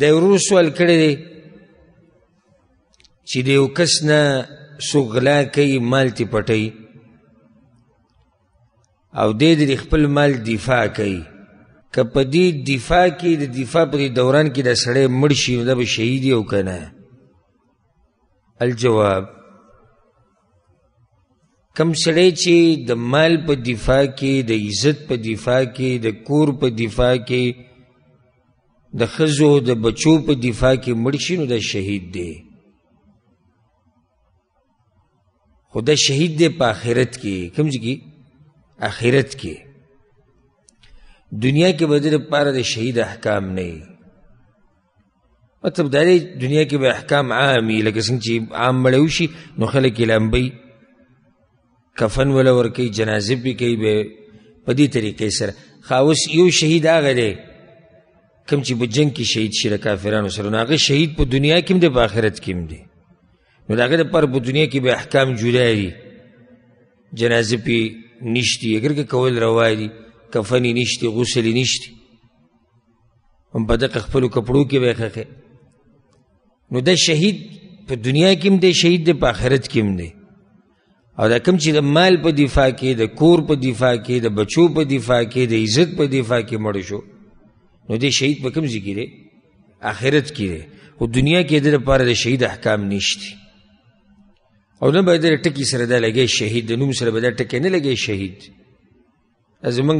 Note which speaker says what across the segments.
Speaker 1: د ورور سوال کړی دی چې د یو کس نه سوغلا کوي مال تې پټوي او دې د خپل مال دفاع کوي که په دې دفاع کې د دفاع په دوران کې دا سړی مړ شي نو دا به شهید یو که نه الجواب کم سړی چې د مال په دفاع کې د عزت په دفاع کې د کور په دفاع کې د خزو د بچو په دفاع کې مرشینو د شهید دی خدا شهید دی په آخرت کې کومځ کې آخرت کې دنیا کې بدر پاره د شهید احکام نه مطلب دا دنیا کې به احکام عامي لکه څنګه چې عام مړو شي نو خلک یې لامبي کفن ولا ور کوي جنازې به کوي به په دې طریقې سره خاوس یو شهید هغه دی کم چې بجنګ کې شهید شي د کافرانو سره ناغه شهید په دنیا کې هم دی په آخرت کې هم دی نو داغه پر په دنیا کې به احکام جدا دي جنازه پی نشتی اگر که کول روا دي کفنی نشتی غسل نشتی هم په دغه خپلو کپړو کې به خخه نو د شهید په دنیا کې هم دی شهید دی په آخرت کې هم دی او دا کم چې د مال په دفاع کې د کور په دفاع کې د بچو په دفاع کې د عزت په دفاع کې مړ شو نو دی شهید په کوم ځای کې دی آخرت کې دی خو دنیا کې د لپاره د شهید احکام نشته او نه باید ټکی سره دا لګي شهید د نوم سره به دا ټکی نه لګي شهید زمونږ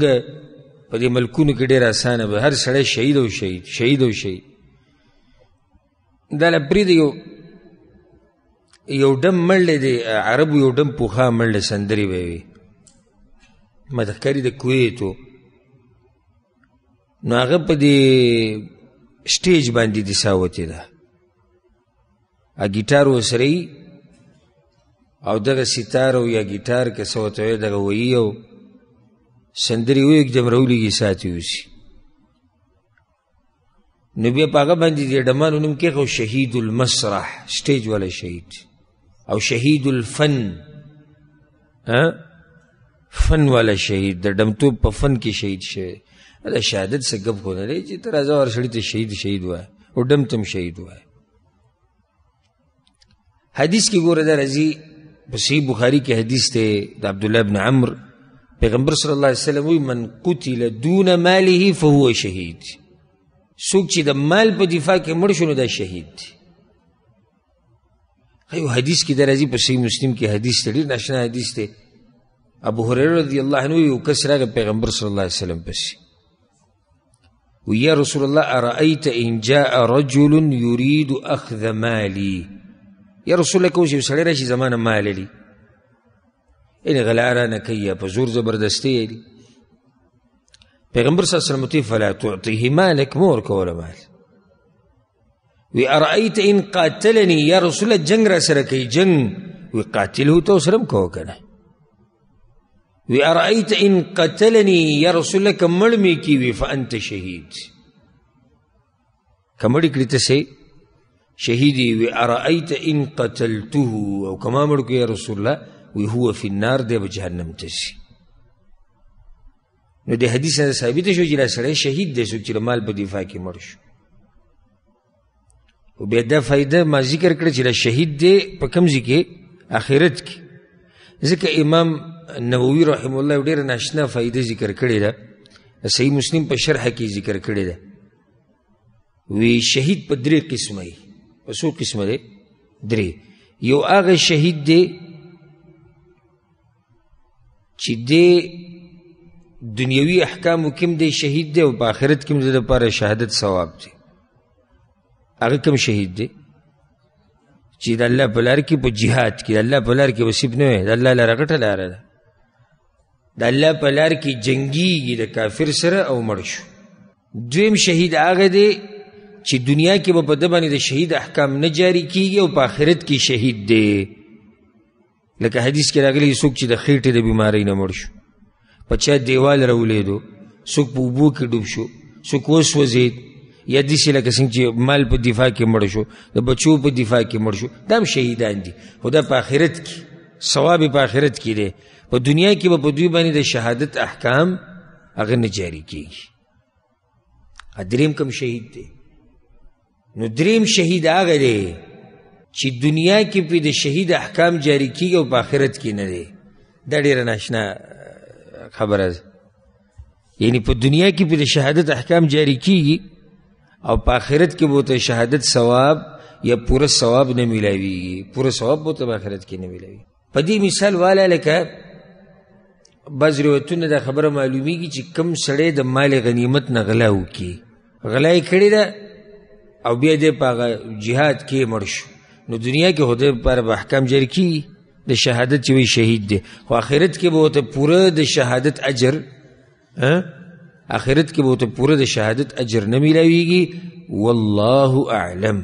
Speaker 1: په دې ملکونو کې ډېر اسانه به هر سړی شهید او شهید شهید او شهید دا لپاره دی یو ډم مړ دی عربو یو ډم پوخا مړ سندري وي مدکری د کویتو نو هغه په دې سټیج باندې دي ساوته ده ا گیټار وسري او دغه ستار او یا گیټار کې سوته وي دغه وی او سندري وي یک جمرولي ساتي وسی نبی پاګه باندې دې ډمانو نوم کې خو شهید المسرح سټیج ولا شهید او شهید الفن ها فن ولا شهید د ډمتوب په فن کې شهید شه دا شهادت سے گپ کو نلے چی تر ازا اور سڑی تے شہید شہید ہوا ہے اور ڈم تم شہید ہوا ہے حدیث کی گورہ دا رضی بسی بخاری کی حدیث تے دا عبداللہ بن عمر پیغمبر صلی اللہ علیہ وسلم وی من قتل دون ماله فهو شہید سوک چی دا مال پا دفاع کے مرشنو دا شہید دی خیو حدیث کی در ازی پا صحیح مسلم کی حدیث تیر ناشنا حدیث تے ابو حریر رضی اللہ عنہ یو کس راگ پیغمبر صلی اللہ علیہ وسلم پسی ويا رسول الله أرأيت إن جاء رجل يريد أخذ مالي يا رسول الله کوشي سړی راشي زمانه مال لري یعنې غلا رانه کوي په زور زبردستي لري پیغمبر صلی الله علیه وسلم ته فلا تعطيه مالك مور کوله مال وی ارأيت ان قاتلني يا رسول الله جنگ را سره کوي جنگ وی قاتله تو سرم کو کنه وی ارأیت ان قتلنی یا رسول الله کمړ می کی وی فانت شهید کمړ کړي ته سي شهیدی وی ارأیت ان قتلته او کما مړ کو یا رسول الله وی هو فی النار دی جهنم ته سي نو د حدیث سره ثابت شو چې سره شهید دی څوک چې مال په دفاع کې مړ شو او بیا دا فائدہ ما ذکر کړ چې شهید دی په کمزې کې آخرت کې ځکه امام نووي رحم الله ډېر ناشنا فائده ذکر کړې ده صحیح مسلم په شرح کې ذکر کړی ده وی شهید په درې قسمه ای په څو قسمه ده درې یو هغه شهید دی چې د دنیوي احکامو کې دی شهید دی او په آخرت کې د لپاره شهادت ثواب دی هغه کوم شهید دی چې د الله په لار کې په جهاد کې د الله په لار کې وسیب نه د الله لار غټه لار ده د الله په لار کې جنگيږي د کافر سره او مړ شو دویم شهید هغه دی چې دنیا کې به په د باندې د شهید احکام نه جاری کیږي او په آخرت کې شهید دی لکه حدیث کې راغلی څوک چې د خېټې د بیماری نه مړ شو په چا دیوال راولېدو څوک په اوبو کې ډوب شو څوک وسوځېد یا داسې لکه څنګه چې مال په دفاع کې مړ شو د بچو په دفاع کې مړ شو دا هم شهیدان دي خو دا په آخرت کې ثواب په آخرت کې دی په دنیا کې به په دوی باندې د شهادت احکام هغه نه جاری کیږي دریم کم شهید دی نو دریم شهید هغه دی چې دنیا کې په د شهید احکام جاری کیږي او په آخرت کې نه دی دا ډیره ناشنا خبره ده یعنی په دنیا کې په د شهادت احکام جاری کیږي او په آخرت کې به ته شهادت ثواب یا پوره ثواب نه ملاویږي پوره ثواب به ته په آخرت کې نه ملاویږي په دې مثال والا لکه بعض روایتونه دا خبره معلومیږي چې کم سړی د مال غنیمت نه غلا وکړي غلا یې کړې ده او بیا دې په هغه جهاد کې مړ شو نو دنیا کې خدای پر به احکام جر کی د شهادت چې وی شهید دی خو آخرت کې به ته پوره د شهادت اجر آخرت کې به ته پوره د شهادت اجر نه ملاویږي والله اعلم